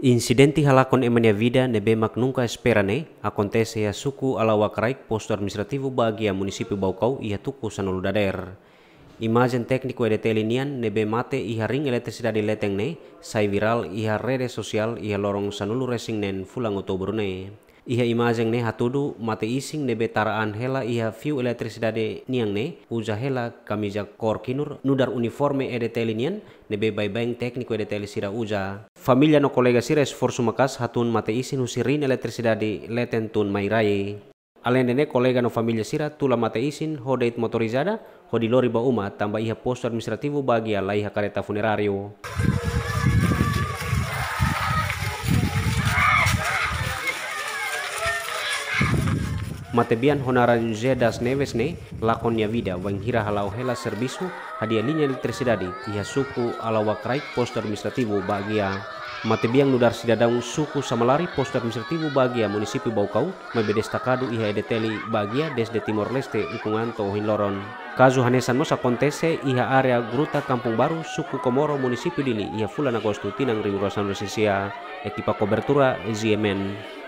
Insiden halacon emania vida mak nungka esperane acontece a ya suku Alawacraik, postur administratifu bagia município Baucau e ia tuku Sanulu Dader. Imagen técnico de telinian nebe mate iha ring leteng ne, sai viral iha rede sosial iha lorong Sanulu Resingnen fulang Otobrune. Iha imajeng ne hatudu mate ising ne betaraan hela iha view elektrisidade niang ne uja hela kamija kor kinur nudar uniforme ede telinian ne be bai bang tekniko ede teli sira uja. Familia no kolega sira esforsu makas hatun mate isin elektris elektrisidade leten tun mai rai. mairaye. ne kolega no familia sira tula mate isin hodeit motorizada hodi lori ba uma tambah iha posto administrativo bagi ala iha kareta funerario. matebian honaran zedas neves ne ya vida wang hira halau hela servisu hadiah linya elektrisidadi iha suku alawa kraik poster administrativo bagia matebian nudar sidadang suku samalari poster administrativo bagia munisipi baukau takadu iha edeteli bagia desde timor leste tohin loron Loron Hanesan Mosa Kontese iha area Gruta Kampung Baru, Suku Komoro, munisipi Dili, iha Fulana Agosto, Tinang Rio Ekipa Kobertura kobertura Ziemen.